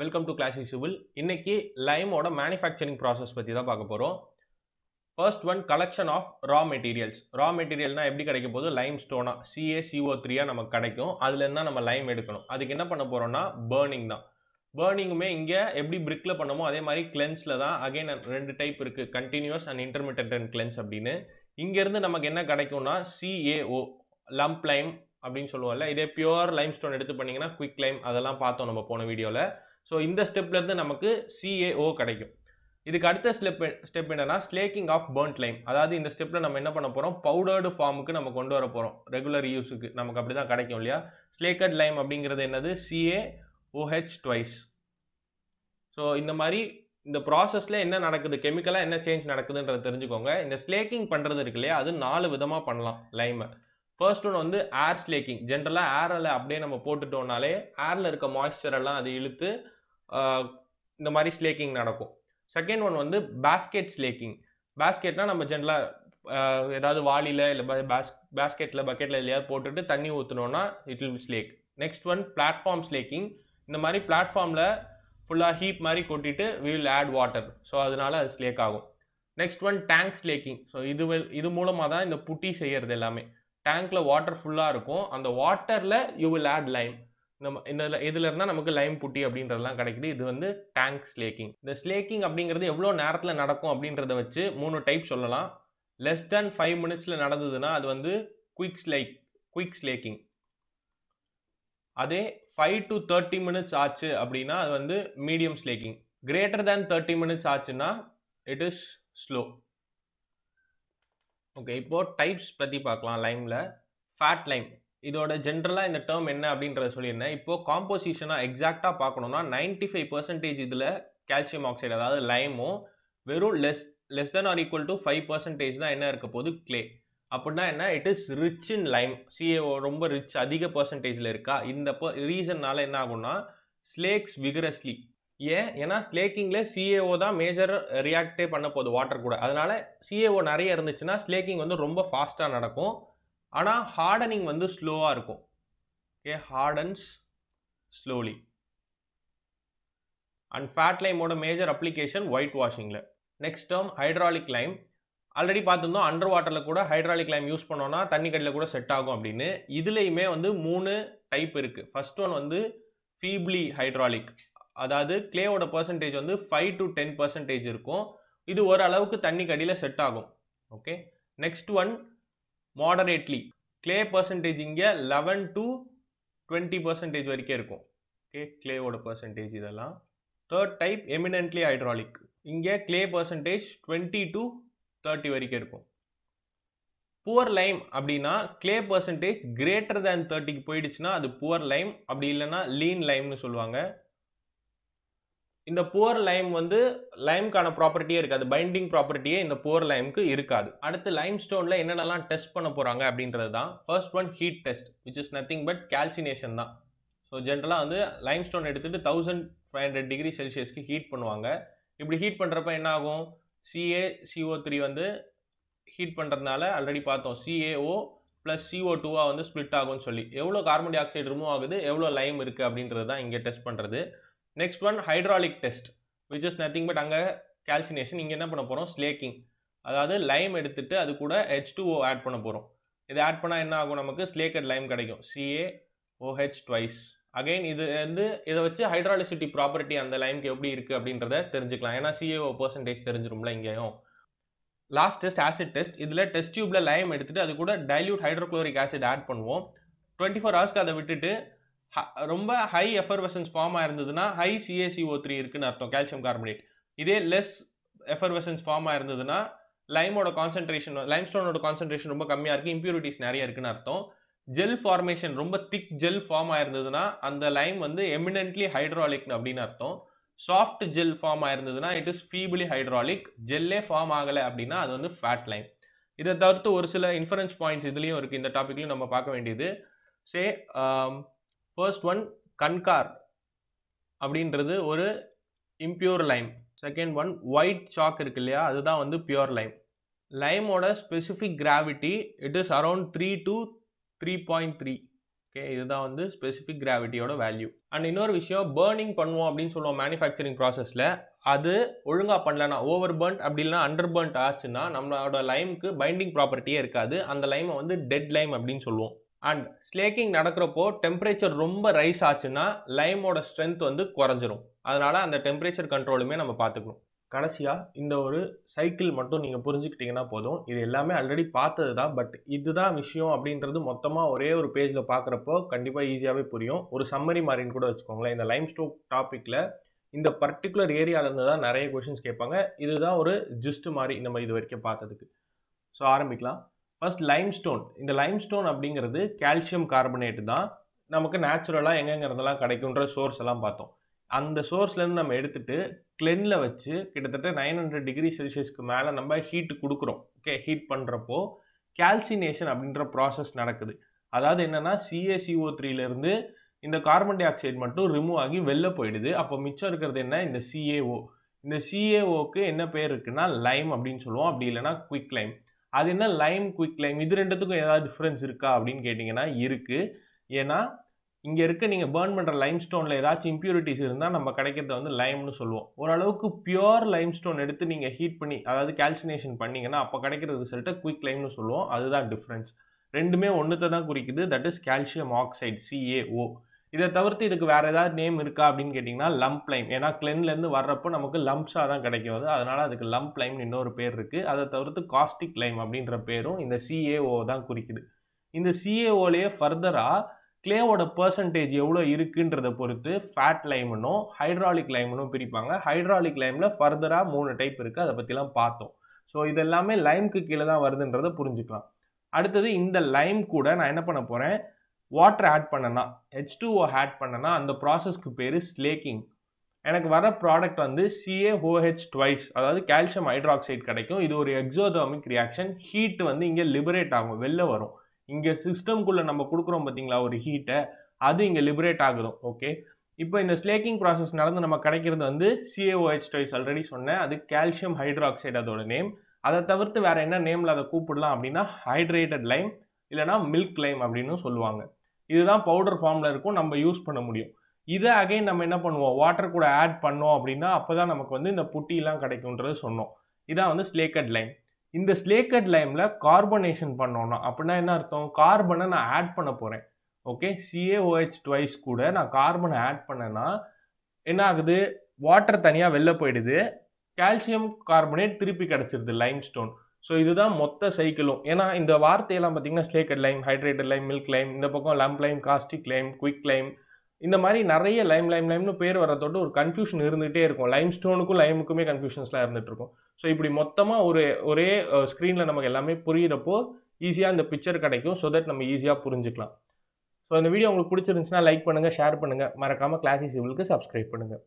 welcome to கிளாசி civil இன்னைக்கு லைமோட manufacturing process பற்றி தான் பார்க்க போகிறோம் first one collection of raw materials raw மெட்டீரியல்னால் எப்படி கிடைக்க போது லைம் ஸ்டோனாக சிஓ த்ரீயாக நமக்கு கிடைக்கும் அதுலேருந்து தான் நம்ம லைம் எடுக்கணும் அதுக்கு என்ன பண்ண போகிறோம்னா பேர்னிங் தான் பேர்னிங்குமே இங்கே எப்படி பிரிக்கில் பண்ணமோ அதே மாதிரி கிளென்ஸில் தான் அகைன் ரெண்டு டைப் இருக்குது கண்டினியூஸ் அண்ட் இன்டர்மீடியட் கிளென்ஸ் அப்படின்னு இங்கேருந்து நமக்கு என்ன கிடைக்கும்னா சிஏஓ லம்ப் லைம் அப்படின்னு சொல்லுவோம்ல இதே பியோர் லைம் ஸ்டோன் எடுத்து பண்ணிங்கன்னா குவிக் லைம் அதெல்லாம் பார்த்தோம் நம்ம போன வீடியோவில் ஸோ இந்த ஸ்டெப்லேருந்து நமக்கு சிஏஓ கிடைக்கும் இதுக்கு அடுத்த ஸ்டெப் ஸ்டெப் என்னன்னா ஸ்லேக்கிங் ஆஃப் பேர்ன்ட் லைம் அதாவது இந்த ஸ்டெப்பில் நம்ம என்ன பண்ண போகிறோம் பவுடர்டு ஃபார்முக்கு நம்ம கொண்டு வர போகிறோம் ரெகுலர் யூஸுக்கு நமக்கு அப்படி தான் கிடைக்கும் இல்லையா ஸ்லேக்கட் லைம் அப்படிங்கிறது என்னது சிஏ ஓஹெச் ட்வைஸ் ஸோ இந்த மாதிரி இந்த ப்ராசஸில் என்ன நடக்குது கெமிக்கலாக என்ன சேஞ்ச் நடக்குதுன்றத தெரிஞ்சுக்கோங்க இந்த ஸ்லேக்கிங் பண்ணுறது இருக்கு இல்லையா அது நாலு விதமாக பண்ணலாம் லைமை ஃபர்ஸ்ட் ஒன்று வந்து ஏர் ஸ்லேக்கிங் ஜென்ரலாக ஏரில் அப்படியே நம்ம போட்டுட்டோம்னாலே ஏரில் இருக்க மாய்ஸ்சரெல்லாம் அது இழுத்து இந்த மாதிரி ஸ்லேக்கிங் நடக்கும் செகண்ட் ஒன் வந்து பேஸ்கெட் ஸ்லேக்கிங் பேஸ்கெட்னால் நம்ம ஜென்ரலாக ஏதாவது வாளியில் இல்லை பேஸ் பேஸ்கெட்டில் பக்கெட்டில் எதையாவது போட்டுட்டு தண்ணி ஊற்றுனோன்னா it will slake next one platform slaking இந்த மாதிரி பிளாட்ஃபார்மில் ஃபுல்லாக ஹீப் மாதிரி கொட்டிட்டு we will add water so அதனால அது ஸ்லேக் ஆகும் next one tank slaking so இது இது மூலமாக தான் இந்த புட்டி செய்கிறது எல்லாமே டேங்க்கில் வாட்டர் ஃபுல்லாக இருக்கும் அந்த வாட்டரில் யூ வில் ஆட் லைம் நம்ம இதில் இதில் இருந்தால் நமக்கு லைம் புட்டி அப்படின்றதெல்லாம் கிடைக்குது இது வந்து டேங்க் ஸ்லேக்கிங் இந்த ஸ்லேக்கிங் அப்படிங்கிறது எவ்வளோ நேரத்தில் நடக்கும் அப்படின்றத வச்சு மூணு டைப் சொல்லலாம் லெஸ் தேன் ஃபைவ் மினிட்ஸில் நடந்ததுன்னா அது வந்து குயிக் ஸ்லைக் குயிக் ஸ்லேக்கிங் அதே ஃபைவ் டு தேர்ட்டி மினிட்ஸ் ஆச்சு அப்படின்னா அது வந்து medium slaking greater than thirty minutes ஆச்சுன்னா இட் இஸ் ஸ்லோ ஓகே இப்போது டைப்ஸ் பற்றி பார்க்கலாம் லைமில் ஃபேட் லைம் இதோட ஜென்ரலாக இந்த டேர்ம் என்ன அப்படின்றத சொல்லியிருந்தேன் இப்போது காம்போசிஷனாக எக்ஸாக்டாக பார்க்கணுன்னா நைன்டி ஃபைவ் பர்சன்டேஜ் இதில் கால்சியம் ஆக்சைடு அதாவது லைமும் வெறும் less less than or equal to five percentage தான் என்ன இருக்க போது கிளே அப்படின்னா என்ன it is rich in lime C A O ரொம்ப ரிச் அதிக பர்சன்டேஜில் இருக்கா இந்த ரீசன்னால என்ன ஆகும்னா ஸ்லேக்ஸ் விகரஸ்லி ஏன் ஏன்னா ஸ்லேக்கிங்கில் சிஏஓ தான் மேஜர் ரியாக்டே பண்ண போகுது வாட்டர் கூட அதனால சிஏஓ நிறைய இருந்துச்சுன்னா ஸ்லேக்கிங் வந்து ரொம்ப ஃபாஸ்ட்டாக நடக்கும் ஆனால் ஹார்டனிங் வந்து ஸ்லோவாக இருக்கும் okay hardens slowly and fat லைமோட மேஜர் அப்ளிகேஷன் ஒயிட் வாஷிங்கில் next term hydraulic lime already பார்த்துருந்தோம் அண்டர் வாட்டரில் கூட ஹைட்ராலிக் லைம் யூஸ் பண்ணோன்னா தண்ணி கடையில் கூட செட் ஆகும் அப்படின்னு இதுலேயுமே வந்து மூணு டைப் இருக்குது ஃபஸ்ட் ஒன் வந்து ஃபீப்ளி ஹைட்ராலிக் அதாவது கிளேவோட பர்சன்டேஜ் வந்து ஃபைவ் டு டென் பர்சன்டேஜ் இருக்கும் இது ஓரளவுக்கு தண்ணி கடியில் செட் ஆகும் okay next one moderately clay percentage இங்கே லெவன் டு டுவெண்ட்டி பர்சன்டேஜ் வரைக்கும் இருக்கும் ஓகே கிளேவோட பர்சன்டேஜ் இதெல்லாம் தேர்ட் டைப் எமினன்ட்லி ஹைட்ராலிக் இங்கே clay percentage twenty to thirty வரைக்கும் இருக்கும் புவர் லைம் அப்படின்னா கிளே பர்சன்டேஜ் கிரேட்டர் தேன் தேர்ட்டிக்கு போயிடுச்சுன்னா அது புவர் லைம் அப்படி இல்லைன்னா லீன் லைம்னு சொல்லுவாங்க இந்த புவர் லைம் வந்து லைம்கான ப்ராப்பர்ட்டியே இருக்காது பைண்டிங் ப்ராப்பர்ட்டியே இந்த புவர் லைமுக்கு இருக்காது அடுத்து லைம் ஸ்டோனில் என்னென்னலாம் டெஸ்ட் பண்ண போகிறாங்க அப்படின்றது தான் first one heat test which is nothing but calcination தான் ஸோ ஜென்ரலாக வந்து லைம் ஸ்டோன் எடுத்துகிட்டு தௌசண்ட் ஃபைவ் ஹண்ட்ரட் டிகிரி செல்சியஸ்க்கு ஹீட் பண்ணுவாங்க இப்படி ஹீட் பண்ணுறப்ப என்ன ஆகும் சிஏ சிஓ த்ரீ வந்து ஹீட் பண்ணுறதுனால ஆல்ரெடி பார்த்தோம் சிஏஓ ப்ளஸ் சிஓ டூவாக வந்து ஸ்ப்ளிட் ஆகும்னு சொல்லி எவ்வளோ கார்பன் டை ஆக்சைடு ரிமூவ் ஆகுது எவ்வளோ லைம் இருக்குது அப்படின்றது தான் இங்கே டெஸ்ட் பண்ணுறது next one hydraulic test which is nothing but அங்கே கால்சினேஷன் இங்கே என்ன பண்ண போகிறோம் ஸ்லேக்கிங் அதாவது லைம் எடுத்துகிட்டு அது கூட ஹெச் ஓ ஆட் பண்ண போகிறோம் இது ஆட் பண்ணால் என்ன ஆகும் நமக்கு ஸ்லேக்கட் லைம் கிடைக்கும் சிஏ ஓஹெச் ட்வைஸ் அகைன் இது வந்து இதை வச்சு ஹைட்ராலிசிட்டி ப்ராப்பர்ட்டி அந்த லைம்க்கு எப்படி இருக்குது அப்படின்றத தெரிஞ்சுக்கலாம் ஏன்னா சிஏஓ பர்சன்டேஜ் தெரிஞ்சிரும்ல இங்கேயும் லாஸ்ட் டெஸ்ட் ஆசிட் டெஸ்ட் இதில் டெஸ்ட் டியூப்பில் லைம் எடுத்துகிட்டு அது கூட டைல்யூட் ஹைட்ரோக்ளோரிக் ஆசிட் ஆட் பண்ணுவோம் டுவெண்ட்டி ஃபோர் ஹவர்ஸ்க்கு அதை விட்டுட்டு ரொம்ப ஹை எஃபர்வசன்ஸ் ஃபார்மாக இருந்ததுன்னா ஹை சிஏசிஓ த்ரீ இருக்குன்னு அர்த்தம் கால்சியம் கார்பனேட் இதே லெஸ் எஃபர்வசன்ஸ் ஃபார்மாக இருந்ததுன்னா லைமோட கான்சன்ட்ரேஷன் லைம்ஸ்டோனோட கான்சன்ட்ரேஷன் ரொம்ப கம்மியாக இருக்குது இம்ப்யூரிட்டிஸ் நிறைய இருக்குன்னு அர்த்தம் ஜெல் ஃபார்மேஷன் ரொம்ப திக் ஜெல் ஃபார்ம் ஆயிருந்ததுன்னா அந்த லைம் வந்து எமினன்ட்லி ஹைட்ராலிக் அப்படின்னு அர்த்தம் சாஃப்ட் ஜெல் ஃபார்ம் ஆயிருந்ததுன்னா இட் இஸ் ஃபீபிளி ஹைட்ராலிக் ஜெல்லே ஃபார்ம் ஆகலை அப்படின்னா அது வந்து ஃபேட் லைம் இதை தவிர்த்து ஒரு சில இன்ஃபரன்ஸ் பாயிண்ட்ஸ் இதுலேயும் இருக்குது இந்த டாப்பிக்லையும் நம்ம பார்க்க வேண்டியது சே ஃபர்ஸ்ட் ஒன் கன்கார் அப்படின்றது ஒரு impure lime second one white chalk இருக்கு இல்லையா அதுதான் வந்து பியூர் லைம் லைமோட specific gravity it is around three to three point three okay இதுதான் வந்து ஸ்பெசிஃபிக் கிராவிட்டியோட வேல்யூ அண்ட் இன்னொரு விஷயம் பேர்னிங் பண்ணுவோம் அப்படின்னு சொல்லுவோம் மேனுஃபேக்சரிங் ப்ராசஸில் அது ஒழுங்காக பண்ணலனா ஓவர் பர்ன்ட் அப்படி இல்லைனா அண்டர் பர்ன்ட் ஆச்சுன்னா நம்மளோட லைமுக்கு பைண்டிங் ப்ராப்பர்ட்டியே இருக்காது அந்த லைமை வந்து டெட் லைம் அப்படின்னு சொல்லுவோம் அண்ட் ஸ்லேக்கிங் நடக்கிறப்போ டெம்பரேச்சர் ரொம்ப ரைஸ் ஆச்சுன்னா லைமோட ஸ்ட்ரென்த் வந்து குறைஞ்சிரும் அதனால் அந்த டெம்பரேச்சர் கண்ட்ரோலுமே நம்ம பார்த்துக்கணும் கடைசியாக இந்த ஒரு சைக்கிள் மட்டும் நீங்கள் புரிஞ்சுக்கிட்டிங்கன்னா போதும் இது எல்லாமே ஆல்ரெடி பார்த்தது தான் பட் இதுதான் விஷயம் அப்படின்றது மொத்தமாக ஒரே ஒரு பேஜில் பார்க்குறப்போ கண்டிப்பாக ஈஸியாகவே புரியும் ஒரு சம்மரி மாதிரின்னு கூட வச்சுக்கோங்களேன் இந்த லைம் ஸ்டோக் டாப்பிக்கில் இந்த பர்டிகுலர் ஏரியாவிலேருந்து தான் நிறைய கொஷின்ஸ் கேட்பாங்க இதுதான் ஒரு ஜிஸ்ட் மாதிரி நம்ம இது வரைக்கும் பார்த்ததுக்கு ஸோ ஆரம்பிக்கலாம் ஃபர்ஸ்ட் லைம்ஸ்டோன் இந்த லைம்ஸ்டோன் அப்படிங்கிறது கால்சியம் கார்பனேட் தான் நமக்கு நேச்சுரலாக எங்கெங்கிறதெல்லாம் கிடைக்குன்ற சோர்ஸ் எல்லாம் பார்த்தோம் அந்த சோர்ஸ்லேருந்து நம்ம எடுத்துகிட்டு கிளெனில் வச்சு கிட்டத்தட்ட நைன் ஹண்ட்ரட் டிகிரி செல்சியஸ்க்கு மேலே நம்ம ஹீட்டு கொடுக்குறோம் ஓகே ஹீட் பண்ணுறப்போ கால்சினேஷன் அப்படின்ற ப்ராசஸ் நடக்குது அதாவது என்னென்னா சிஏசிஓ த்ரீலேருந்து இந்த கார்பன் டை ஆக்சைடு மட்டும் ரிமூவ் ஆகி வெளில போயிடுது அப்போ மிச்சம் இருக்கிறது என்ன இந்த சிஏஓ இந்த சிஏஓக்கு என்ன பேர் இருக்குன்னா லைம் அப்படின்னு சொல்லுவோம் அப்படி இல்லைன்னா குயிக் லைம் அது என்ன லைம் குயிக் லைம் இது ரெண்டுத்துக்கும் ஏதாவது டிஃப்ரென்ஸ் இருக்கா அப்படின்னு கேட்டிங்கன்னா இருக்குது ஏன்னா இங்கே இருக்க நீங்கள் பேர்ன் பண்ணுற லைம் ஸ்டோனில் ஏதாச்சும் இம்ப்யூரிட்டிஸ் இருந்தால் நம்ம கிடைக்கிறத வந்து லைம்னு சொல்லுவோம் ஓரளவுக்கு பியோர் லைம் ஸ்டோன் எடுத்து நீங்கள் ஹீட் பண்ணி அதாவது கால்சினேஷன் பண்ணிங்கன்னா அப்போ கிடைக்கிற ரிசல்ட்டை குயிக் லைம்னு சொல்லுவோம் அதுதான் டிஃப்ரென்ஸ் ரெண்டுமே ஒன்றுத்தை தான் குறிக்குது that is calcium oxide CAO இதை தவிர்த்து இதுக்கு வேறு ஏதாவது நேம் இருக்கா அப்படின்னு கேட்டிங்கன்னா லம்ப் லைம் ஏன்னா கிளென்லேருந்து வர்றப்போ நமக்கு லம்ப்ஸாக தான் கிடைக்கும் அது அதனால் அதுக்கு லம்ப் லைம்னு இன்னொரு பேர் இருக்குது அதை தவிர்த்து காஸ்டிக் லைம் அப்படின்ற பேரும் இந்த சிஏஓ தான் குறிக்குது இந்த சிஏஓலையே ஃபர்தராக கிளேவோட பர்சன்டேஜ் எவ்வளோ இருக்குன்றத பொறுத்து ஃபேட் லைமனும் ஹைட்ராலிக் லைமனும் பிரிப்பாங்க ஹைட்ராலிக் லைமில் ஃபர்தராக மூணு டைப் இருக்குது அதை பற்றிலாம் பார்த்தோம் ஸோ இதெல்லாமே லைம்க்கு கீழே தான் வருதுன்றதை புரிஞ்சுக்கலாம் அடுத்தது இந்த லைம் கூட நான் என்ன பண்ண போகிறேன் வாட்டர் ஆட் பண்ணனா ஹெச் டூஓ ஆட் பண்ணனா அந்த ப்ராசஸ்க்கு பேர் ஸ்லேக்கிங் எனக்கு வர ப்ராடக்ட் வந்து சிஏஓஹெச் டுவைஸ் அதாவது கால்சியம் ஹைட்ராக்சைடு கிடைக்கும் இது ஒரு எக்ஸோதாமிக் ரியாக்ஷன் ஹீட் வந்து இங்கே லிபரேட் ஆகும் வெளில வரும் இங்கே சிஸ்டம்குள்ளே நம்ம கொடுக்குறோம் பார்த்தீங்களா ஒரு ஹீட்டை அது இங்கே லிபரேட் ஆகுதும் ஓகே இப்போ இந்த ஸ்லேக்கிங் ப்ராசஸ் நடந்து நம்ம கிடைக்கிறது வந்து சிஏஓஹெச் டுவைஸ் ஆல்ரெடி சொன்னேன் அது கால்சியம் ஹைட்ராக்சைடு அதோட நேம் அதை தவிர்த்து வேறு என்ன நேமில் அதை கூப்பிடலாம் அப்படின்னா ஹைட்ரேட்டட் லைம் இல்லைனா மில்க் லைம் அப்படின்னு சொல்லுவாங்க இதுதான் பவுடர் ஃபார்மில் இருக்கும் நம்ம யூஸ் பண்ண முடியும் இதை அகைன் நம்ம என்ன பண்ணுவோம் வாட்டர் கூட ஆட் பண்ணோம் அப்படின்னா அப்போ தான் நமக்கு வந்து இந்த புட்டிலாம் கிடைக்கும்ன்றது சொன்னோம் இதான் வந்து ஸ்லேக்கட் லைம் இந்த ஸ்லேக்கட் லைமில் கார்பனேஷன் பண்ணோன்னா அப்படின்னா என்ன அர்த்தம் கார்பனை நான் ஆட் பண்ண போகிறேன் ஓகே சிஏஓஹெச் டுவைஸ் கூட நான் கார்பனை ஆட் பண்ணேன்னா என்ன ஆகுது வாட்டர் தனியாக வெளில போயிடுது கால்சியம் கார்பனேட் திருப்பி கிடச்சிருது லைம் ஸ்டோன் ஸோ இதுதான் மொத்த சைக்கிளும் ஏன்னா இந்த வார்த்தையெல்லாம் பார்த்தீங்கன்னா slaked lime hydrated lime milk lime இந்த பக்கம் lump lime caustic lime quick lime இந்த மாதிரி நிறைய லைம் லைம் லைம்னு பேர் வரதோட ஒரு கன்ஃபியூஷன் இருந்துகிட்டே இருக்கும் லைம் ஸ்டோனுக்கும் லைமுக்குமே கன்ஃபியூஷன்ஸ்லாம் இருந்துகிட்டு இருக்கும் ஸோ இப்படி மொத்தமாக ஒரு ஒரே ஸ்க்ரீனில் நமக்கு எல்லாமே புரியிறப்போ ஈஸியாக இந்த பிக்சர் கிடைக்கும் ஸோ தட் நம்ம ஈஸியாக புரிஞ்சுக்கலாம் ஸோ இந்த வீடியோ உங்களுக்கு பிடிச்சிருந்துச்சுன்னா லைக் பண்ணுங்கள் ஷேர் பண்ணுங்கள் மறக்காமல் கிளாஸிஸ் சிவிலுக்கு சப்ஸ்கிரைப் பண்ணுங்கள்